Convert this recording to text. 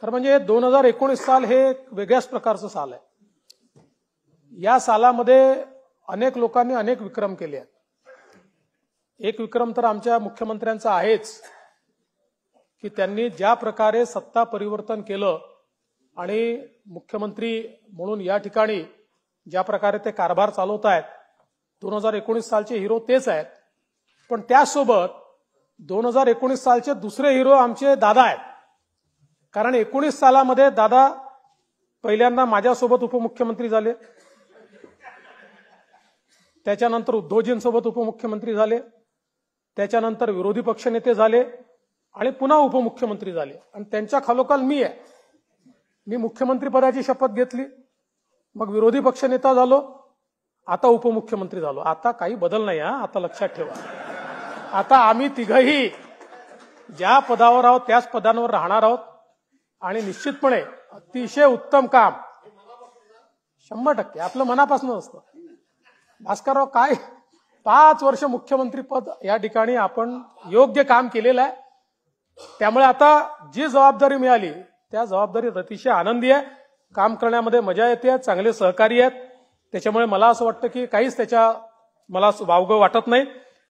खरं म्हणजे दोन हजार एकोणीस साल हे वेगळ्याच प्रकारचं साल आहे या सालामध्ये अनेक लोकांनी अनेक विक्रम केले आहेत एक विक्रम तर आमच्या मुख्यमंत्र्यांचा आहेच की त्यांनी ज्या प्रकारे सत्ता परिवर्तन केलं आणि मुख्यमंत्री म्हणून या ठिकाणी ज्या प्रकारे ते कारभार चालवत आहेत दोन हजार एकोणीस सालचे हिरो तेच आहेत पण त्यासोबत दोन हजार एकोणीस सालचे दुसरे हिरो आमचे दादा आहेत कारण एकोणीस सालामध्ये दादा पहिल्यांदा माझ्यासोबत उपमुख्यमंत्री झाले त्याच्यानंतर उद्धवजींसोबत उपमुख्यमंत्री झाले त्याच्यानंतर विरोधी पक्षनेते झाले आणि पुन्हा उपमुख्यमंत्री झाले आणि त्यांच्या खालोखाल मी आहे मी मुख्यमंत्री पदाची शपथ घेतली मग विरोधी पक्षनेता झालो आता उपमुख्यमंत्री झालो आता काही बदल नाही हा आता लक्षात ठेवा आता आम्ही तिघही ज्या पदावर आहोत त्याच पदांवर राहणार आहोत आणि निश्चितपणे अतिशय उत्तम काम शंभर टक्के आपलं मनापासून असतं भास्करराव काय पाच वर्ष मुख्यमंत्री पद या ठिकाणी आपण योग्य काम केलेलं आहे त्यामुळे आता जी जबाबदारी मिळाली त्या जबाबदारीत अतिशय आनंदी आहे काम करण्यामध्ये मजा येते चांगले सहकारी आहेत त्याच्यामुळे मला असं वाटतं की काहीच त्याच्या मला वावग वाटत नाही